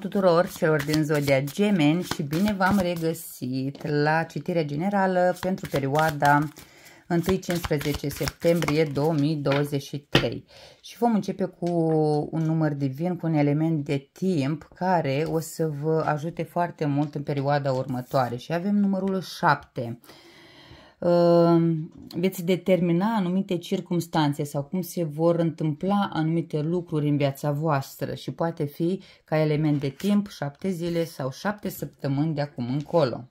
tuturor celor din zodia Gemeni și bine v-am regăsit la citirea generală pentru perioada 1-15 septembrie 2023 și vom începe cu un număr divin, cu un element de timp care o să vă ajute foarte mult în perioada următoare și avem numărul 7 Ehm, veți determina anumite circumstanțe sau cum se vor întâmpla anumite lucruri în viața voastră și poate fi ca element de timp șapte zile sau șapte săptămâni de acum încolo.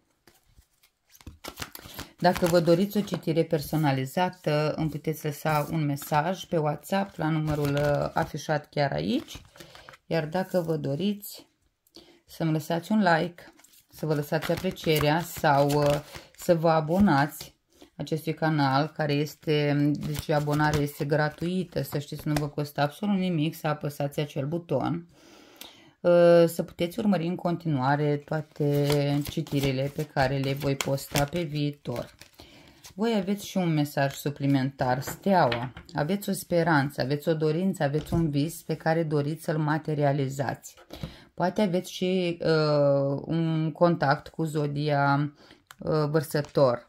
Dacă vă doriți o citire personalizată, îmi puteți lăsa un mesaj pe WhatsApp la numărul uh, afișat chiar aici. Iar dacă vă doriți să-mi lăsați un like, să vă lăsați aprecierea sau uh, să vă abonați acestui canal, care este, deci abonarea este gratuită, să știți, nu vă costă absolut nimic să apăsați acel buton, uh, să puteți urmări în continuare toate citirile pe care le voi posta pe viitor. Voi aveți și un mesaj suplimentar, steaua. Aveți o speranță, aveți o dorință, aveți un vis pe care doriți să-l materializați. Poate aveți și uh, un contact cu zodia uh, vărsător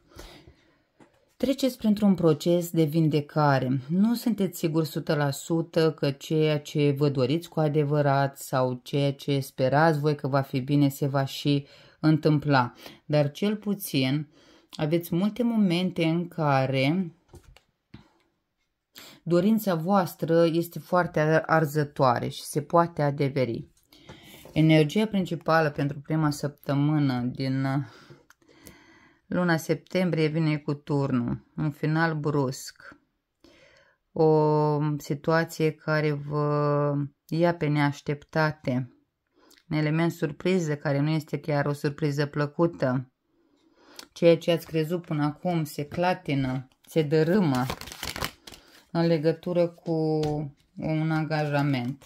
Treceți printr-un proces de vindecare. Nu sunteți siguri 100% că ceea ce vă doriți cu adevărat sau ceea ce sperați voi că va fi bine se va și întâmpla, dar cel puțin aveți multe momente în care dorința voastră este foarte arzătoare și se poate adeveri. Energia principală pentru prima săptămână din Luna septembrie vine cu turnul, un final brusc, o situație care vă ia pe neașteptate, un element surpriză care nu este chiar o surpriză plăcută. Ceea ce ați crezut până acum se clatină, se dărâmă în legătură cu un angajament.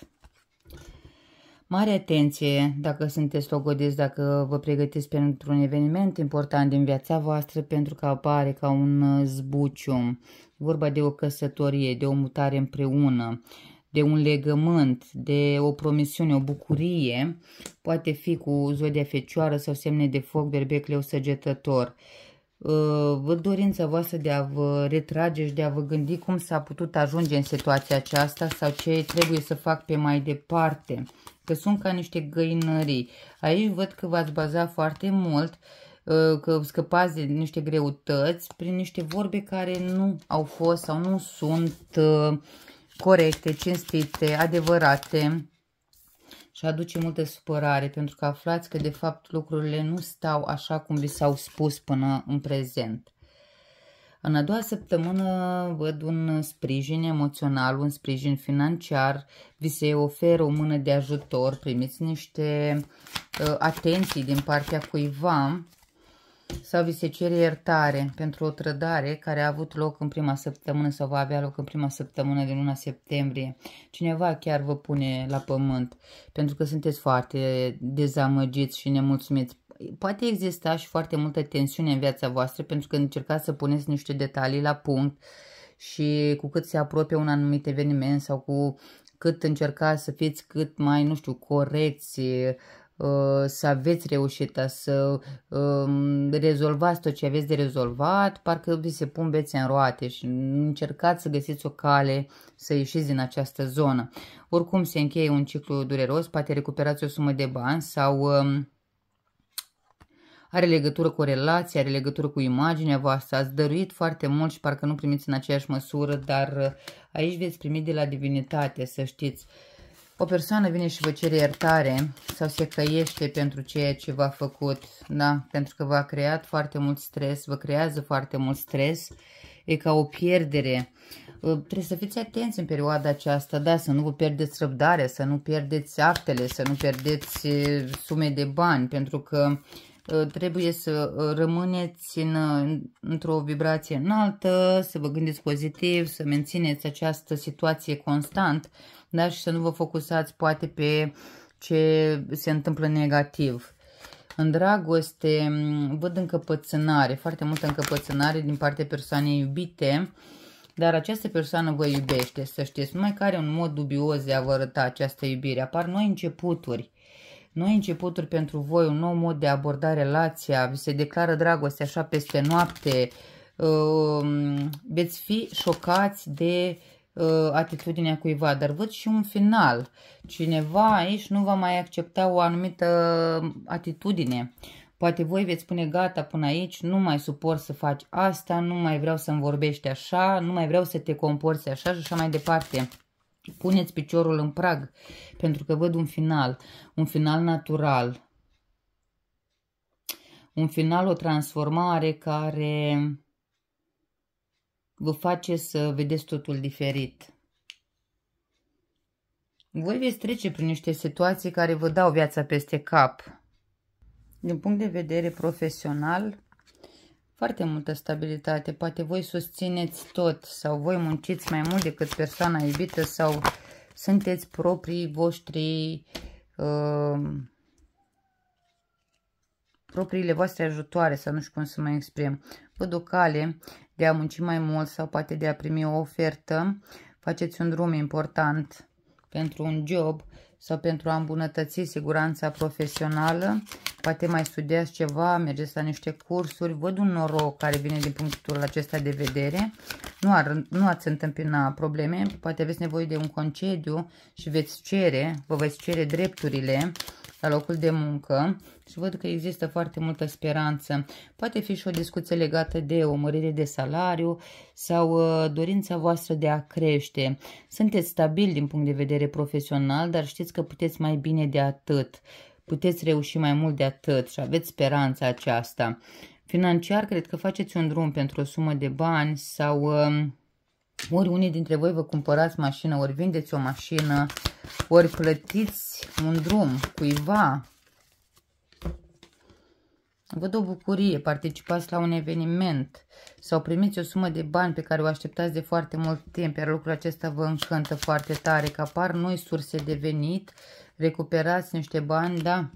Mare atenție dacă sunteți logodiți, dacă vă pregătiți pentru un eveniment important din viața voastră, pentru că apare ca un uh, zbucium. Vorba de o căsătorie, de o mutare împreună, de un legământ, de o promisiune, o bucurie. Poate fi cu zodia fecioară sau semne de foc, berbec, leu, săgetător uh, dorința voastră de a vă retrage și de a vă gândi cum s-a putut ajunge în situația aceasta sau ce trebuie să fac pe mai departe. Că sunt ca niște găinării. Aici văd că v-ați bazat foarte mult uh, că scăpați de niște greutăți prin niște vorbe care nu au fost sau nu sunt uh, corecte, cinstite, adevărate și aduce multă supărare pentru că aflați că de fapt lucrurile nu stau așa cum vi s-au spus până în prezent. În a doua săptămână văd un sprijin emoțional, un sprijin financiar, vi se oferă o mână de ajutor, primiți niște uh, atenții din partea cuiva sau vi se cere iertare pentru o trădare care a avut loc în prima săptămână sau va avea loc în prima săptămână din luna septembrie. Cineva chiar vă pune la pământ pentru că sunteți foarte dezamăgiți și nemulțumiți. Poate exista și foarte multă tensiune în viața voastră pentru că încercați să puneți niște detalii la punct și cu cât se apropie un anumit eveniment sau cu cât încercați să fiți cât mai, nu știu, corecți, Uh, să aveți reușită, să um, rezolvați tot ce aveți de rezolvat, parcă vi se pun bețe în roate și încercați să găsiți o cale să ieșiți din această zonă. Oricum se încheie un ciclu dureros, poate recuperați o sumă de bani sau um, are legătură cu relația, are legătură cu imaginea voastră, ați dăruit foarte mult și parcă nu primiți în aceeași măsură, dar uh, aici veți primi de la divinitate, să știți. Uh, o persoană vine și vă cere iertare sau se căiește pentru ceea ce v-a făcut, da? pentru că v-a creat foarte mult stres, vă creează foarte mult stres, e ca o pierdere. Ă, trebuie să fiți atenți în perioada aceasta, da, să nu vă pierdeți răbdarea, să nu pierdeți actele, să nu pierdeți sume de bani, pentru că ă, trebuie să ă, rămâneți în, într-o vibrație înaltă, să vă gândiți pozitiv, să mențineți această situație constant, da? și să nu vă focusați poate pe ce se întâmplă negativ. În dragoste mm, văd încăpățânare, foarte multă încăpățânare din partea persoanei iubite, dar această persoană vă iubește, să știți, numai care un mod dubios de a vă arăta această iubire. Apar noi începuturi, noi începuturi pentru voi, un nou mod de a aborda relația, vi se declară dragoste așa peste noapte, ehm, veți fi șocați de uh, uh, atitudinea cuiva, dar văd și un final. Cineva aici nu va mai accepta o anumită atitudine. Poate voi veți spune gata până aici, nu mai suport să faci asta, nu mai vreau să-mi vorbești așa, nu mai vreau să te comporți așa și așa mai departe. Puneți piciorul în prag, pentru că văd un final, un final natural, un final, o transformare care vă face să vedeți totul diferit. Voi veți trece prin niște situații care vă dau viața peste cap. Din punct de vedere profesional, foarte multă stabilitate. Poate voi susțineți tot sau voi munciți mai mult decât persoana iubită sau sunteți proprii voștri uh, propriile voastre ajutoare, să nu știu cum să mă exprim. Văd o cale de a munci mai mult sau poate de a primi o ofertă, faceți un drum important pentru un job sau pentru a îmbunătăți siguranța profesională, poate mai studiați ceva, mergeți la niște cursuri, văd un noroc care vine din punctul acesta de vedere, nu, ar, nu ați întâmpina probleme, poate aveți nevoie de un concediu și veți cere, vă veți cere drepturile la locul de muncă și văd că există foarte multă speranță. Poate fi și o discuție legată de o mărire de salariu sau uh, dorința voastră de a crește. Sunteți stabil din punct de vedere profesional, dar știți că puteți mai bine de atât. Puteți reuși mai mult de atât și aveți speranța aceasta. Financiar, cred că faceți un drum pentru o sumă de bani sau um, ori unii dintre voi vă cumpărați mașină, ori vindeți o mașină, ori plătiți un drum cuiva, văd o bucurie, participați la un eveniment sau primiți o sumă de bani pe care o așteptați de foarte mult timp, iar lucrul acesta vă încântă foarte tare, că apar noi surse de venit, recuperați niște bani, da?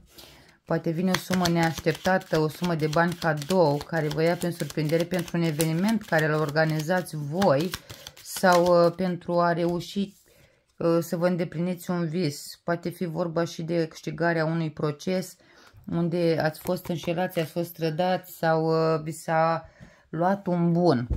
Poate vine o sumă neașteptată, o sumă de bani cadou care vă ia prin surprindere pentru un eveniment care îl organizați voi sau uh, pentru a reuși Ă, să vă îndepliniți un vis. Poate fi vorba și de câștigarea unui proces unde ați fost înșelați, ați fost strădați sau ă, vi s-a luat un bun.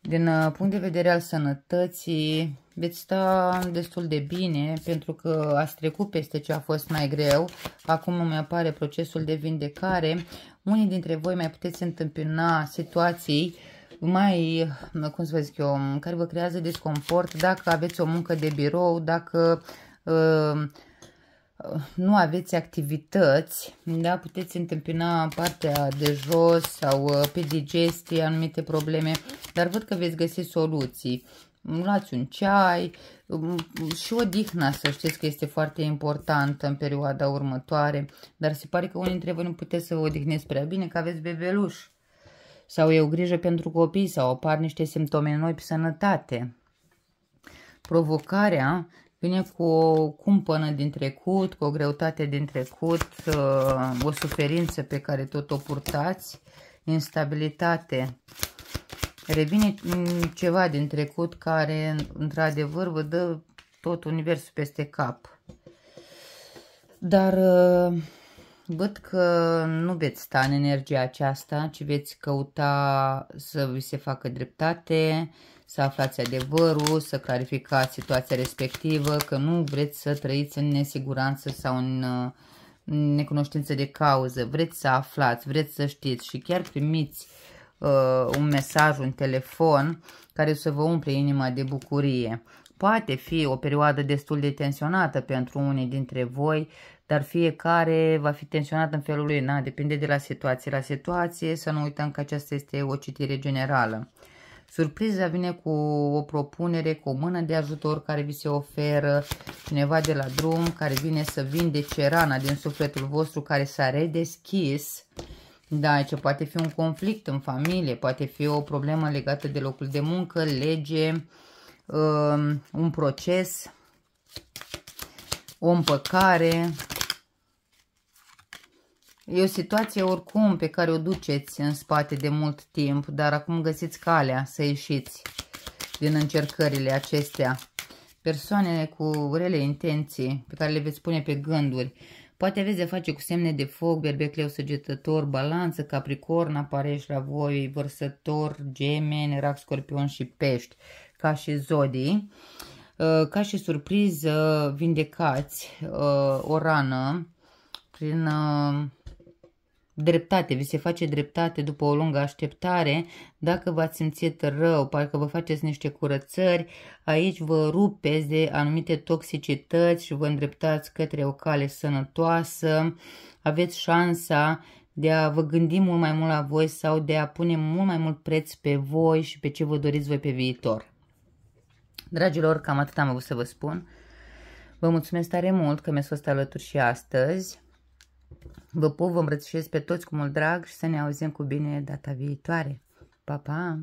Din ă, punct de vedere al sănătății, veți sta destul de bine pentru că ați trecut peste ce a fost mai greu. Acum îmi apare procesul de vindecare. Unii dintre voi mai puteți întâmpina situații uh, mai, cum să vă zic eu, care vă creează disconfort dacă aveți o muncă de birou, dacă uh, nu aveți activități, da, puteți întâmpina partea de jos sau uh, pe digestie anumite probleme, dar văd că veți găsi soluții. Luați un ceai um, și odihna, să știți că este foarte importantă în perioada următoare, dar se pare că unii dintre voi nu puteți să vă odihneți prea bine, că aveți bebeluși sau e o grijă pentru copii sau apar niște simptome noi pe sănătate. Provocarea vine cu o cumpănă din trecut, cu o greutate din trecut, uh, o suferință pe care tot o purtați, instabilitate. Revine ceva din trecut care, într-adevăr, vă dă tot universul peste cap. Dar uh, Văd că nu veți sta în energia aceasta, ci veți căuta să vi se facă dreptate, să aflați adevărul, să clarificați situația respectivă, că nu vreți să trăiți în nesiguranță sau în necunoștință de cauză. Vreți să aflați, vreți să știți și chiar primiți uh, un mesaj, un telefon care să vă umple inima de bucurie. Poate fi o perioadă destul de tensionată pentru unii dintre voi, dar fiecare va fi tensionat în felul lui, na? depinde de la situație la situație, să nu uităm că aceasta este o citire generală. Surpriza vine cu o propunere, cu o mână de ajutor care vi se oferă, cineva de la drum care vine să vindece rana din sufletul vostru care s-a redeschis. Da, ce poate fi un conflict în familie, poate fi o problemă legată de locul de muncă, lege, um, un proces, o împăcare, E o situație oricum pe care o duceți în spate de mult timp, dar acum găsiți calea să ieșiți din încercările acestea. Persoane cu rele intenții pe care le veți pune pe gânduri. Poate aveți de face cu semne de foc, berbecleu săgetător, balanță, capricorn, apareși la voi, vărsător, gemeni, rac, scorpion și pești, ca și zodii. Uh, ca și surpriză, vindecați uh, o rană prin uh, dreptate, vi se face dreptate după o lungă așteptare, dacă v-ați simțit rău, parcă vă faceți niște curățări, aici vă rupeți de anumite toxicități și vă îndreptați către o cale sănătoasă, aveți șansa de a vă gândi mult mai mult la voi sau de a pune mult mai mult preț pe voi și pe ce vă doriți voi pe viitor. Dragilor, cam atât am avut să vă spun. Vă mulțumesc tare mult că mi-ați fost alături și astăzi. Vă pup, vă îmbrățișez pe toți cu mult drag și să ne auzim cu bine data viitoare. Pa, pa!